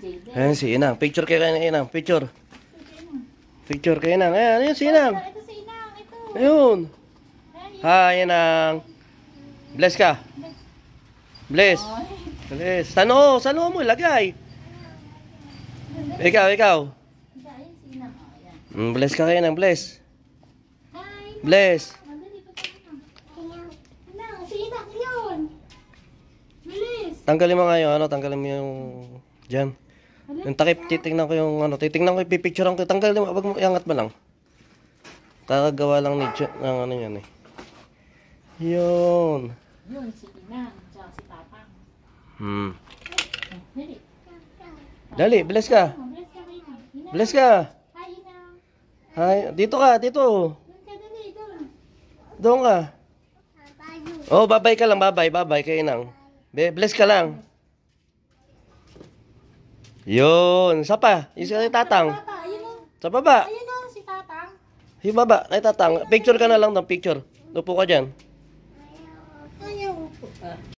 Jaden. Ayan si Inang. Picture kayo kay Inang. Picture. Picture kay Inang. Ayan, ayan si Inang. Ito si Inang. Ito. Ayun. Hi, Inang. Bless ka. Bless. Bless. Sano, sano mo ilagay. Ikaw, ikaw. Oh, mm, bless ka kayo ng bless. Bless. Tanggalin mo nga yun. Ano? Tanggalin mo yung... Diyan. Yung takip, titingnan ko yung ano, titingnan ko, ipipicturean ko, tanggal mo, wag mo, iangat mo lang. Kakagawa lang ni Diyan, ng ano yan eh. Yun. Yun, si Inang, tsaka si Papa. Hmm. Dali. Dali, bless ka. Bless ka. Hi, Inang. Hi, dito ka, dito. Doon ka. Ah, oh, babay ka lang, babay, babay kay Inang. Bless ka lang. Yun. Sa pa? Yung si Tatang. Tata, yun o. Oh. Sa baba. Ayun o, oh, si Tatang. Yung baba, kay Tatang. Picture ka na lang ng picture. Upo ka dyan. Ayaw. Ayaw.